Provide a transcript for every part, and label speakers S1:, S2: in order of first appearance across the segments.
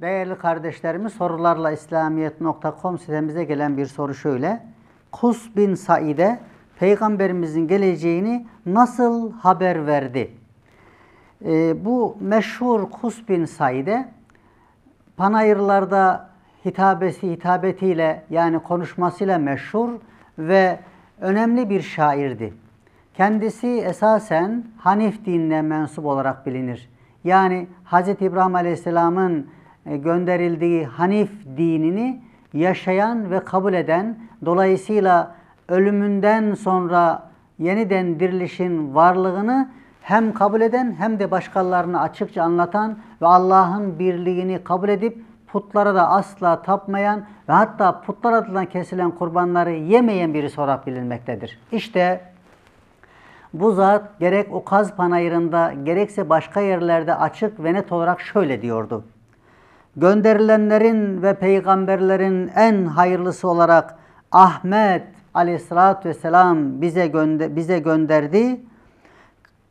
S1: Değerli kardeşlerimiz sorularla İslamiyet.com sitemize gelen bir soru şöyle. Kus bin Said'e Peygamberimizin geleceğini nasıl haber verdi? Ee, bu meşhur Kus bin Said'e panayırlarda hitabesi hitabetiyle yani konuşmasıyla meşhur ve önemli bir şairdi. Kendisi esasen Hanif dinine mensup olarak bilinir. Yani Hz. İbrahim Aleyhisselam'ın e, gönderildiği Hanif dinini yaşayan ve kabul eden, dolayısıyla ölümünden sonra yeniden dirilişin varlığını hem kabul eden hem de başkalarını açıkça anlatan ve Allah'ın birliğini kabul edip putlara da asla tapmayan ve hatta putlar adından kesilen kurbanları yemeyen birisi olarak bilinmektedir. İşte bu zat gerek Ukaz panayırında gerekse başka yerlerde açık ve net olarak şöyle diyordu gönderilenlerin ve peygamberlerin en hayırlısı olarak Ahmet aleyhissalatü vesselam bize, gönder bize gönderdi.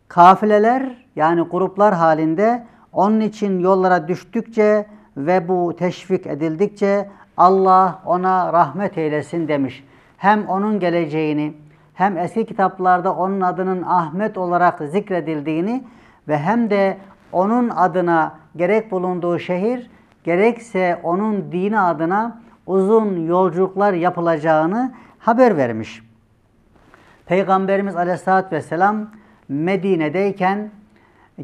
S1: Kafileler yani gruplar halinde onun için yollara düştükçe ve bu teşvik edildikçe Allah ona rahmet eylesin demiş. Hem onun geleceğini hem eski kitaplarda onun adının Ahmet olarak zikredildiğini ve hem de onun adına gerek bulunduğu şehir gerekse onun dini adına uzun yolculuklar yapılacağını haber vermiş. Peygamberimiz Aleyhisselatü vesselam Medine'deyken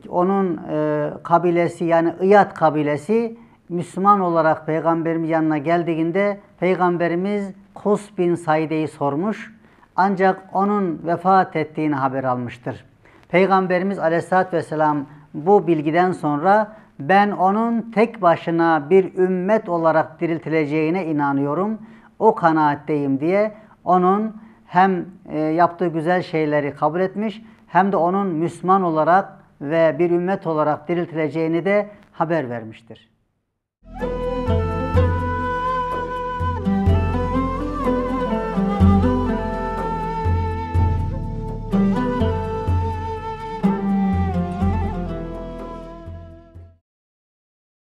S1: onun e, kabilesi yani İyad kabilesi Müslüman olarak peygamberimiz yanına geldiğinde peygamberimiz Kus bin Saide'yi sormuş. Ancak onun vefat ettiğini haber almıştır. Peygamberimiz Aleyhisselatü vesselam bu bilgiden sonra ben onun tek başına bir ümmet olarak diriltileceğine inanıyorum. O kanaatteyim diye onun hem e, yaptığı güzel şeyleri kabul etmiş hem de onun Müslüman olarak ve bir ümmet olarak diriltileceğini de haber vermiştir.